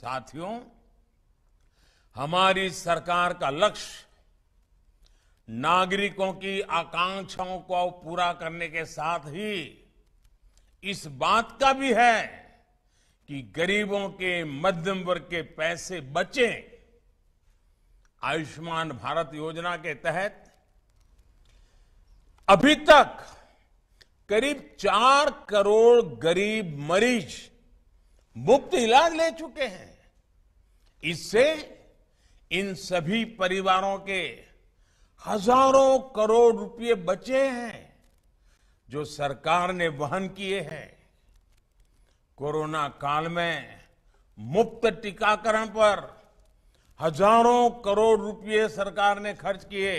साथियों हमारी सरकार का लक्ष्य नागरिकों की आकांक्षाओं को पूरा करने के साथ ही इस बात का भी है कि गरीबों के मध्यम वर्ग के पैसे बचे आयुष्मान भारत योजना के तहत अभी तक करीब चार करोड़ गरीब मरीज मुफ्त इलाज ले चुके हैं इससे इन सभी परिवारों के हजारों करोड़ रुपए बचे हैं जो सरकार ने वहन किए हैं कोरोना काल में मुफ्त टीकाकरण पर हजारों करोड़ रुपए सरकार ने खर्च किए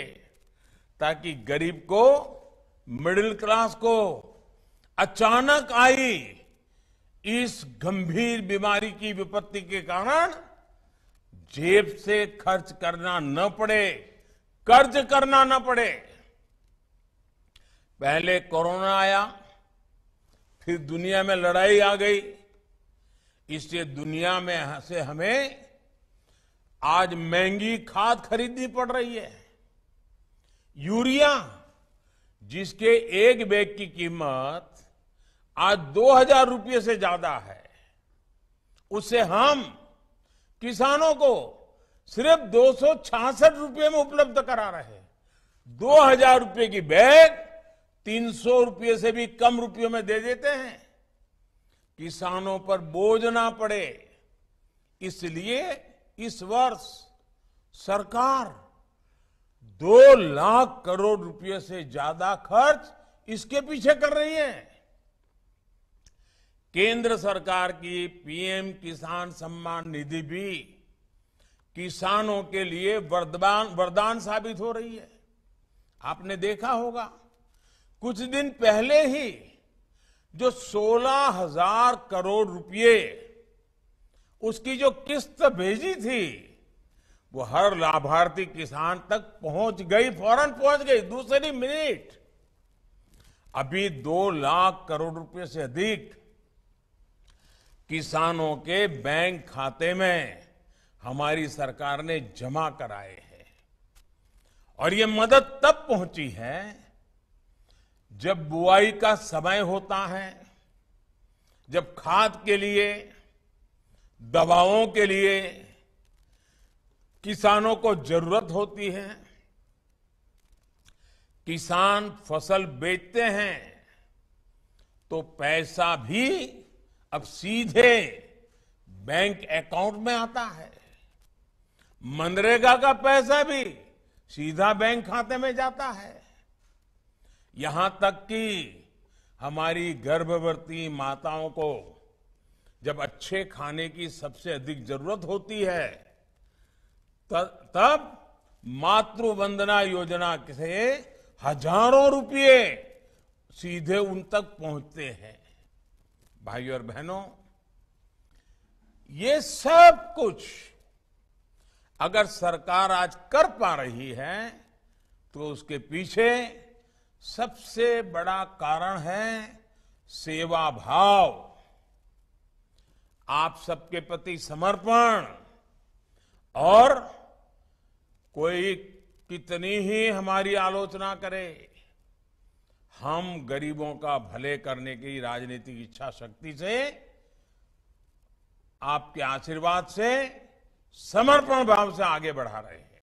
ताकि गरीब को मिडिल क्लास को अचानक आई इस गंभीर बीमारी की विपत्ति के कारण जेब से खर्च करना न पड़े कर्ज करना न पड़े पहले कोरोना आया फिर दुनिया में लड़ाई आ गई इससे दुनिया में से हमें आज महंगी खाद खरीदनी पड़ रही है यूरिया जिसके एक बैग की कीमत आज दो हजार रुपये से ज्यादा है उससे हम किसानों को सिर्फ दो सौ छियासठ रुपये में उपलब्ध करा रहे हैं दो हजार रुपये की बैग तीन सौ रुपये से भी कम रुपये में दे देते हैं किसानों पर बोझ ना पड़े इसलिए इस वर्ष सरकार दो लाख करोड़ रुपये से ज्यादा खर्च इसके पीछे कर रही है केंद्र सरकार की पीएम किसान सम्मान निधि भी किसानों के लिए वरदान वरदान साबित हो रही है आपने देखा होगा कुछ दिन पहले ही जो सोलह हजार करोड़ रुपए उसकी जो किस्त भेजी थी वो हर लाभार्थी किसान तक पहुंच गई फौरन पहुंच गई दूसरी मिनट अभी दो लाख करोड़ रुपए से अधिक किसानों के बैंक खाते में हमारी सरकार ने जमा कराए हैं और ये मदद तब पहुंची है जब बुआई का समय होता है जब खाद के लिए दवाओं के लिए किसानों को जरूरत होती है किसान फसल बेचते हैं तो पैसा भी अब सीधे बैंक अकाउंट में आता है मनरेगा का पैसा भी सीधा बैंक खाते में जाता है यहां तक कि हमारी गर्भवती माताओं को जब अच्छे खाने की सबसे अधिक जरूरत होती है तब मातृ वंदना योजना से हजारों रुपये सीधे उन तक पहुंचते हैं भाइयों और बहनों ये सब कुछ अगर सरकार आज कर पा रही है तो उसके पीछे सबसे बड़ा कारण है सेवा भाव आप सबके प्रति समर्पण और कोई कितनी ही हमारी आलोचना करे हम गरीबों का भले करने की राजनीतिक इच्छा शक्ति से आपके आशीर्वाद से समर्पण भाव से आगे बढ़ा रहे हैं